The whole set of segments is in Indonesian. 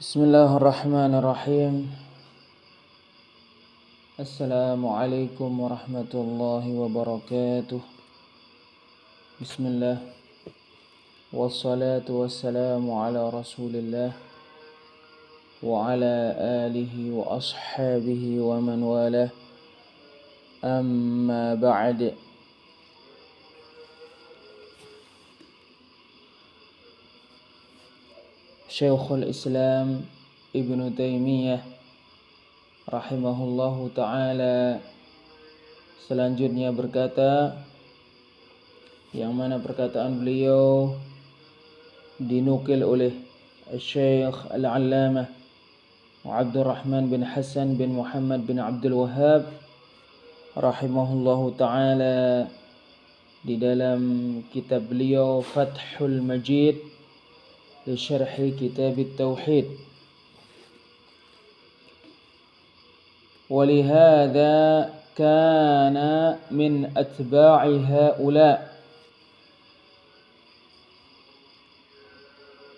بسم الله الرحمن الرحيم السلام عليكم ورحمة الله وبركاته بسم الله والصلاة والسلام على رسول الله وعلى آله وأصحابه ومن والاه أما بعد شيخ الإسلام ابن Taimiyah rahimahullahu taala selanjutnya berkata yang mana perkataan beliau dinukil oleh Syekh Al-Allamah Abdurrahman bin Hasan bin Muhammad bin Abdul Wahab rahimahullahu taala di dalam kitab beliau Fathul Majid لشرح كتاب التوحيد ولهذا كان من أتباع هؤلاء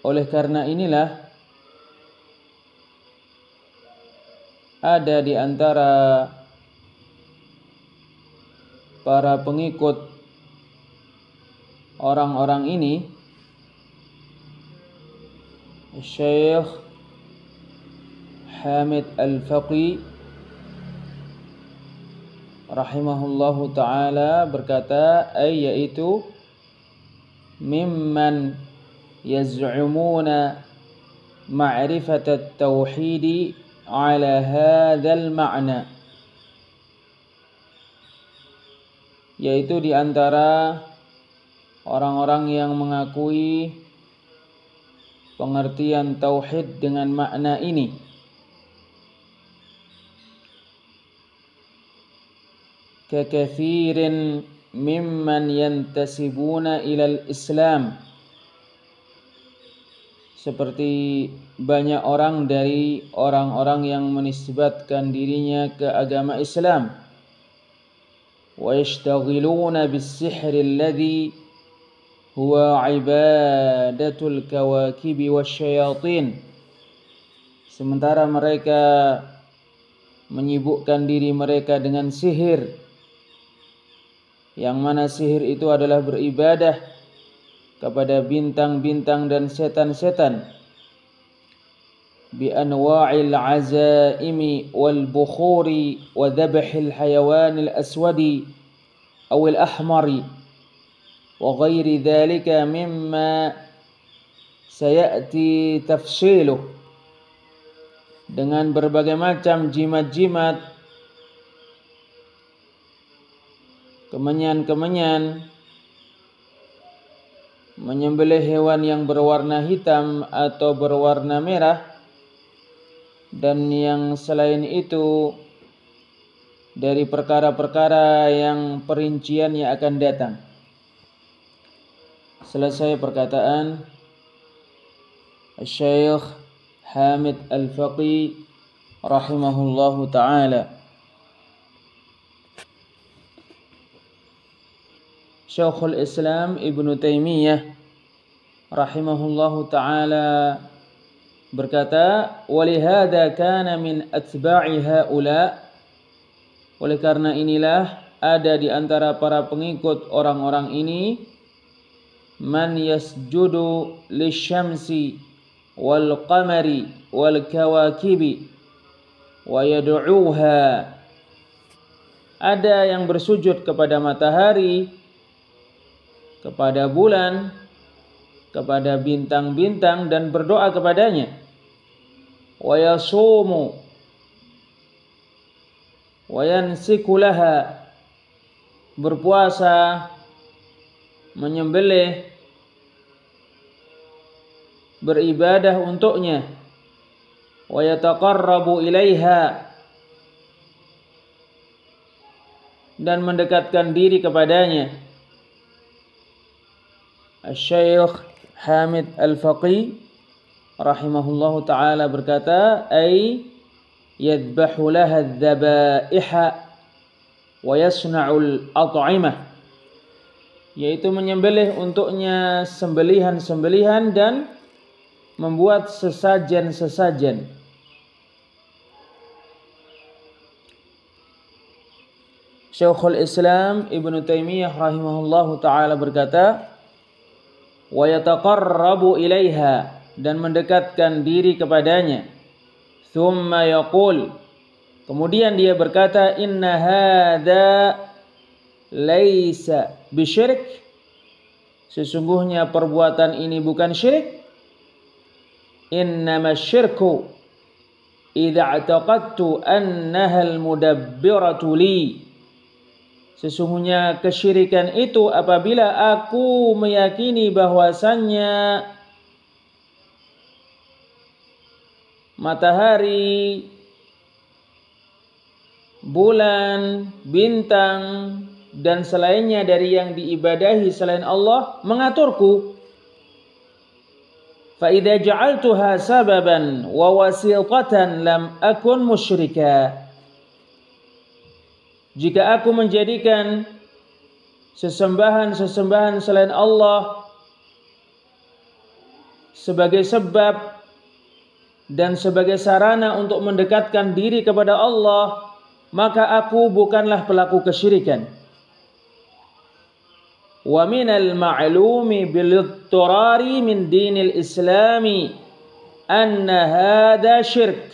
Oleh karena inilah ada di antara para pengikut orang-orang ini الشيخ حامد الفقي rahimahullahu taala berkata بركاته أي mimman yaz'umuna يزعمون معرفة التوحيد ala هذا المعنى yaitu di antara orang-orang yang mengakui pengertian tauhid dengan makna ini. Kakathirin mimman yantasibuna ilal Islam. Seperti banyak orang dari orang-orang yang menisbatkan dirinya ke agama Islam. ويشتغلون بالسحر الذي هو عبادة الكواكب والشياطين sementara mereka menyibukkan diri mereka dengan sihir yang mana sihir itu adalah beribadah kepada bintang-bintang dan setan-setan bi anwa'il azaimi wal bukhuri wa dhabhil hayawanil aswadi awil ahmari وغير ذلك مما سيأتي تفصيله dengan berbagai macam jimat-jimat kemenyan-kemenyan menyembelih hewan yang berwarna hitam atau berwarna merah dan yang selain itu dari perkara-perkara yang perinciannya akan datang Selesai perkataan Syekh Hamid Al-Faqi rahimahullahu taala. Syekhul Islam Ibnu Taimiyah rahimahullahu taala berkata, "Walihada kana min atba'i haula" Oleh karena inilah ada di antara para pengikut orang-orang ini man yasjudu lishamsi wal qamari wal kawakibi wa yad'uha ada yang bersujud kepada matahari kepada bulan kepada bintang-bintang dan berdoa kepadanya wa yasumu wa yansiku laha berpuasa menyembelih beribadah untuknya wa yataqarrabu ilaiha dan mendekatkan diri kepadanya Syekh Hamid al faqi rahimahullahu taala berkata ai yadhbahu laha dhabaiha wa yasna'u al-at'imah yaitu menyembelih untuknya sembelihan-sembelihan dan membuat sesajen-sesajen. Syekhul Islam Ibnu Taimiyah rahimahullahu taala berkata, "Wa yataqarrabu ilaiha" dan mendekatkan diri kepadanya. Thumma yaqul, kemudian dia berkata, "Inna hadza laisa bisyirik sesungguhnya perbuatan ini bukan syirik innama syirku idza i'taqadtu annaha li sesungguhnya kesyirikan itu apabila aku meyakini bahwasannya matahari bulan bintang dan selainnya dari yang diibadahi selain Allah mengaturku. Fa'idha ja'altuha sababan wa lam akun musyrika. Jika aku menjadikan sesembahan-sesembahan selain Allah sebagai sebab dan sebagai sarana untuk mendekatkan diri kepada Allah, maka aku bukanlah pelaku kesyirikan. ومن المعلوم بالاضطرار من دين الإسلام أن هذا شرك.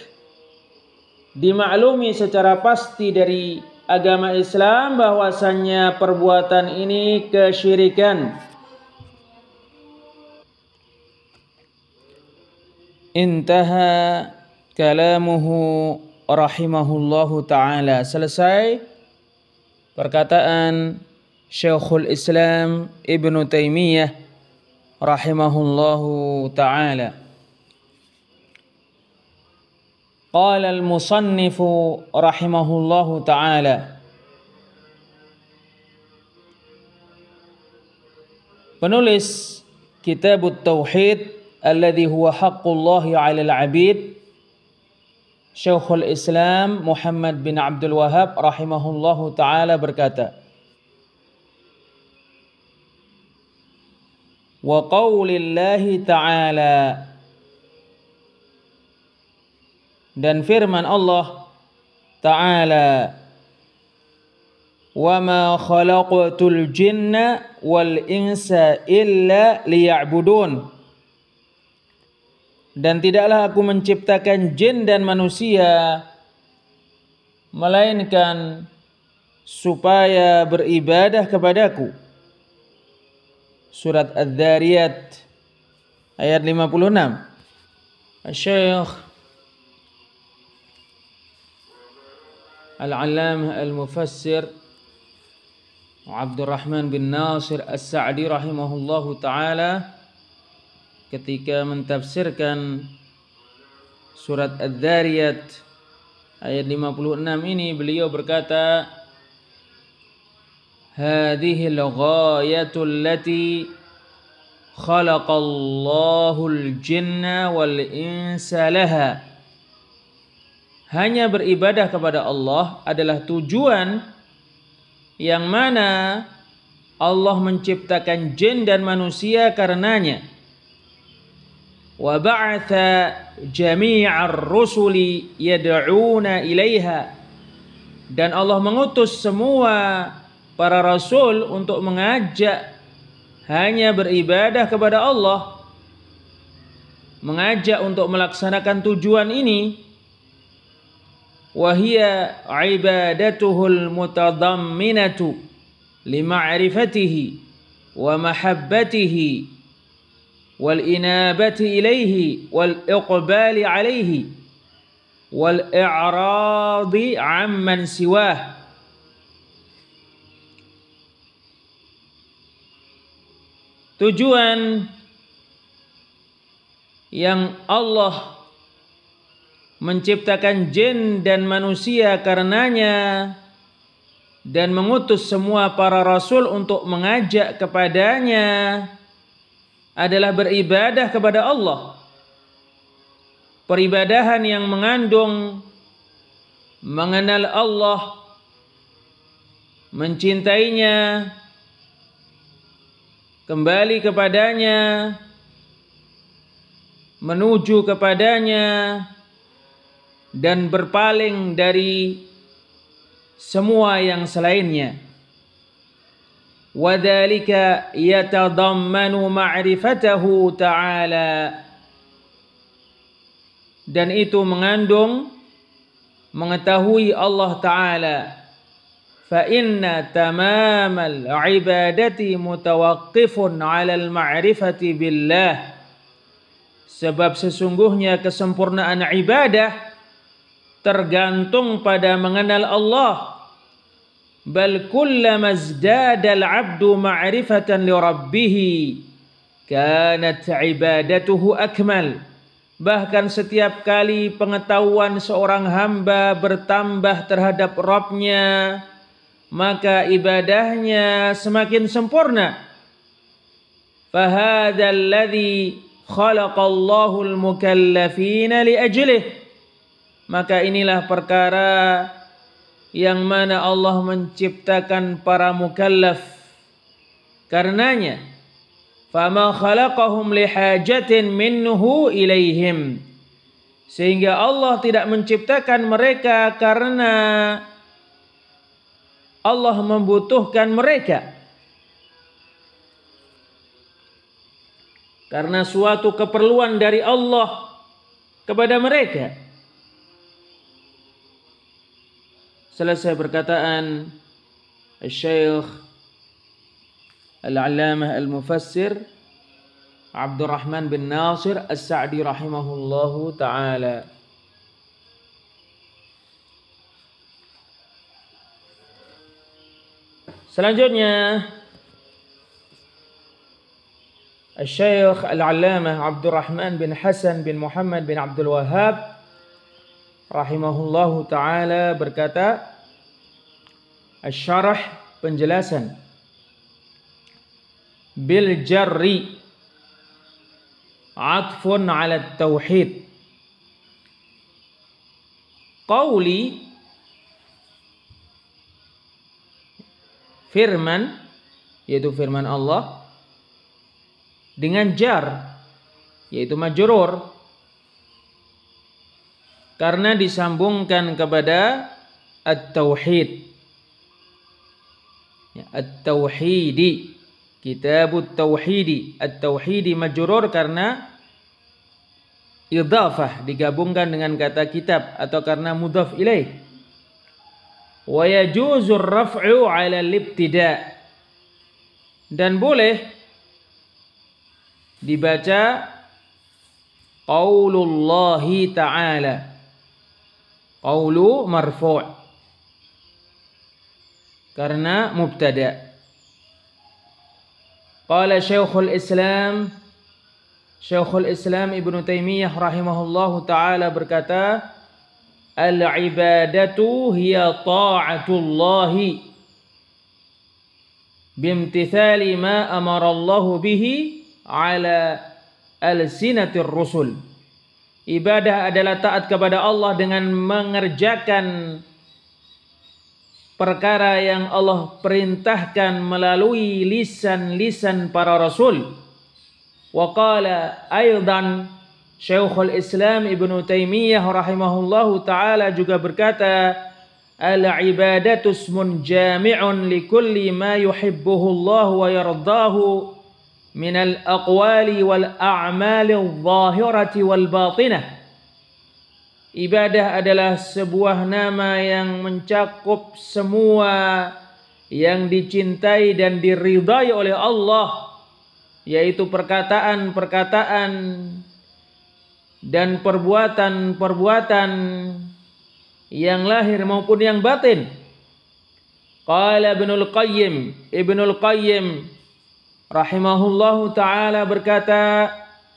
dimaklumi secara pasti dari agama Islam bahwasannya perbuatan ini kesyirikan intaha kalamuhu rahimahullahu taala selesai perkataan شيخ الإسلام ابن تيمية رحمه الله تعالى قال المصنف رحمه الله تعالى penulis كتاب التوحيد الذي هو حق الله على العبيد شيخ الإسلام محمد بن عبد الوهاب رحمه الله تعالى berkata wa qaulillahi ta'ala dan firman Allah ta'ala wa ma khalaqatul jinna wal insa illa liya'budun dan tidaklah aku menciptakan jin dan manusia melainkan supaya beribadah kepadaku surat Adz-Dzariyat ayat 56. Syekh Al-Allamah Al-Mufassir Abdurrahman bin Nasir As-Sa'di rahimahullahu taala ketika mentafsirkan surat Adz-Dzariyat ayat 56 ini beliau berkata هذه الغاية التي خلق الله الجن wal insa laha hanya beribadah kepada Allah adalah tujuan yang mana Allah menciptakan jin dan manusia karenanya wa ba'atha jami'ar rusuli yad'una ilaiha dan Allah mengutus semua para rasul untuk mengajak hanya beribadah kepada Allah mengajak untuk melaksanakan tujuan ini wahia ibadatuhul mutadamminatu lima'rifatihi wa mahabbatihi wal inabati ilaihi wal iqbali alaihi wal i'radi amman siwah tujuan yang Allah menciptakan jin dan manusia karenanya dan mengutus semua para rasul untuk mengajak kepadanya adalah beribadah kepada Allah. Peribadahan yang mengandung mengenal Allah, mencintainya, kembali kepadanya, menuju kepadanya, dan berpaling dari semua yang selainnya. وذلك يتضمن معرفته Taala, dan itu mengandung mengetahui Allah taala فإن تمام العبادة متوقف على المعرفة بالله sebab sesungguhnya kesempurnaan ibadah tergantung pada mengenal Allah bal kullama izdada al-'abdu ma'rifatan li rabbih kanat ibadatuhu akmal Bahkan setiap kali pengetahuan seorang hamba bertambah terhadap Robnya, maka ibadahnya semakin sempurna. Fahadha alladhi khalaqallahu al-mukallafina li ajlih. Maka inilah perkara yang mana Allah menciptakan para mukallaf. Karenanya, fama khalaqahum li hajatin minhu ilayhim. Sehingga Allah tidak menciptakan mereka karena Allah membutuhkan mereka. Karena suatu keperluan dari Allah kepada mereka. Selesai perkataan Syekh Al-Allamah Al-Mufassir Abdurrahman bin Nasir As-Sa'di rahimahullahu taala. Selanjutnya al Syekh Al-Allamah Abdul Rahman bin Hasan bin Muhammad bin Abdul Wahab rahimahullahu taala berkata al syarah penjelasan bil jarri atfun ala tauhid qawli firman yaitu firman Allah dengan jar yaitu majrur karena disambungkan kepada at-tauhid ya, at-tauhidi at tauhidi at-tauhidi majrur karena idafah digabungkan dengan kata kitab atau karena mudhaf ilaih wa yajuzur raf'u 'ala al-ibtida' dan boleh dibaca qaulullahi ta'ala qaulu marfu' karena mubtada qala syekhul islam syekhul islam ibnu taimiyah rahimahullahu taala berkata al-ibadatu hiya ta'atullahi bimtithali ma amarallahu bihi ala al-sinatir rusul. Ibadah adalah taat kepada Allah dengan mengerjakan perkara yang Allah perintahkan melalui lisan-lisan para rasul. Wa qala aidan Syekhul Islam Ibnu Taimiyah rahimahullahu taala juga berkata, "Al-ibadatu ismun jami'un li kulli ma yuhibbuhu Allah wa yardahu min al-aqwali wal a'mali adh-dhahirati wal batinah." Ibadah adalah sebuah nama yang mencakup semua yang dicintai dan diridai oleh Allah yaitu perkataan-perkataan dan perbuatan-perbuatan yang lahir maupun yang batin. Qala Ibnul Qayyim, Ibnul Qayyim rahimahullahu taala berkata,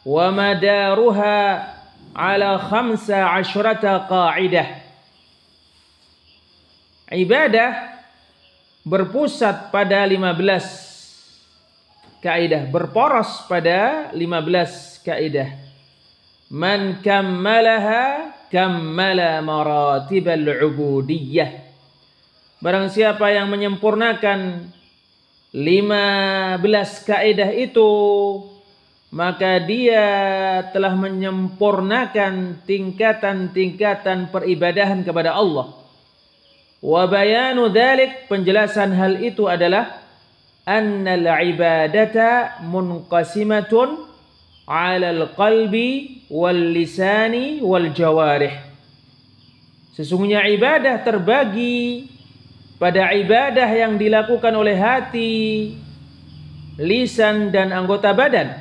"Wa madaruha ala khamsa asyrata qa'idah." Ibadah berpusat pada 15 kaidah, berporos pada 15 kaidah. Man kammalaha kammala maratibal ubudiyah. Barang siapa yang menyempurnakan 15 kaidah itu maka dia telah menyempurnakan tingkatan-tingkatan peribadahan kepada Allah. Wa bayanu dhalik, penjelasan hal itu adalah annal ibadata munqasimatun alal qalbi wal lisani wal jawarih. Sesungguhnya ibadah terbagi pada ibadah yang dilakukan oleh hati, lisan dan anggota badan.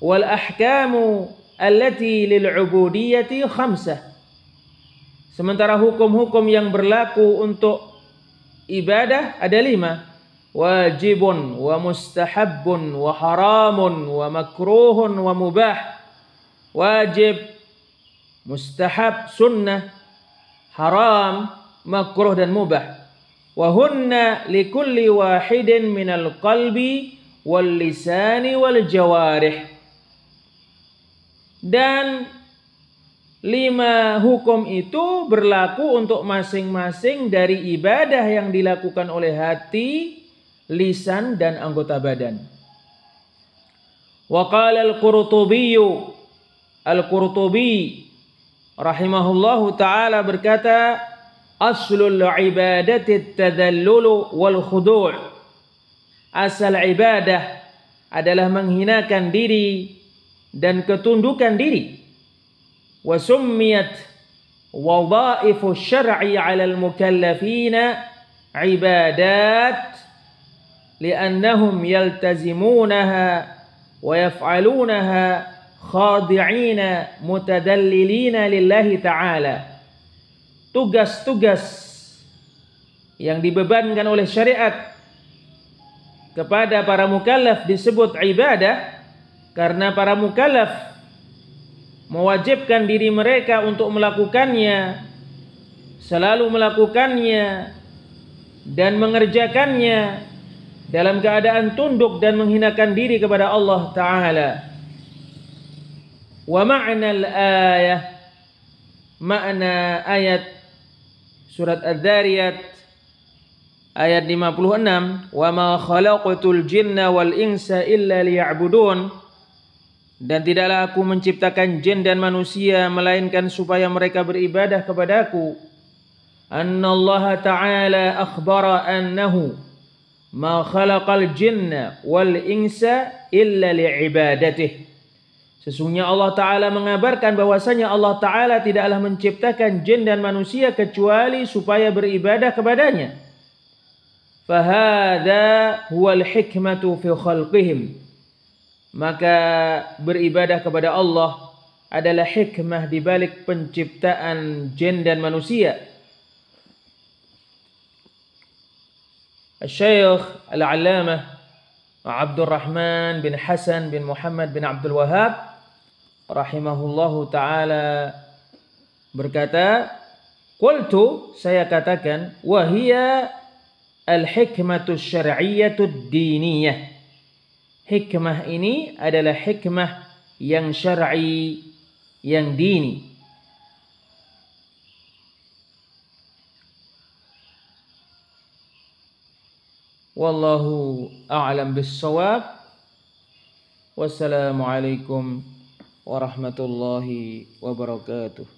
Wal ahkamu allati lil ubudiyyati khamsah. Sementara hukum-hukum yang berlaku untuk ibadah ada lima. واجب ومستحب وحرام ومكروه ومباح واجب مستحب سنة حرام مكروه dan مباح وهن لكل واحد من القلب واللسان والجوارح dan lima hukum itu berlaku untuk masing-masing dari ibadah yang dilakukan oleh hati, lisan dan anggota badan. Wa qala al-Qurtubi al-Qurtubi rahimahullahu taala berkata aslul ibadati tadallulu wal khudu' asal ibadah adalah menghinakan diri dan ketundukan diri wa summiyat wadha'ifu syar'i 'ala al-mukallafina ibadat لأنهم يلتزمونها ويفعلونها خاضعين متدللين لله تعالى. Tugas-tugas yang dibebankan oleh syariat kepada para mukallaf disebut ibadah karena para mukallaf mewajibkan diri mereka untuk melakukannya selalu melakukannya dan mengerjakannya dalam keadaan tunduk dan menghinakan diri kepada Allah taala. Wa ma'na al-ayah makna ayat surat Adz-Dzariyat ayat 56 wa ma khalaqatul jinna wal insa illa liya'budun dan tidaklah aku menciptakan jin dan manusia melainkan supaya mereka beribadah kepadaku annallaha ta'ala akhbara annahu ma khalaqal jinna wal insa illa li'ibadatih. Sesungguhnya Allah Ta'ala mengabarkan bahwasanya Allah Ta'ala tidaklah menciptakan jin dan manusia kecuali supaya beribadah kepadanya. Fahada huwal hikmatu fi khalqihim. Maka beribadah kepada Allah adalah hikmah di balik penciptaan jin dan manusia Syekh al عبد Abdul Rahman bin Hasan bin Muhammad bin Abdul Wahab rahimahullahu taala berkata qultu saya katakan الحكمة al-hikmatu حكمة diniyah hikmah ini adalah hikmah yang syar'i yang dini والله أعلم بالصواب والسلام عليكم ورحمة الله وبركاته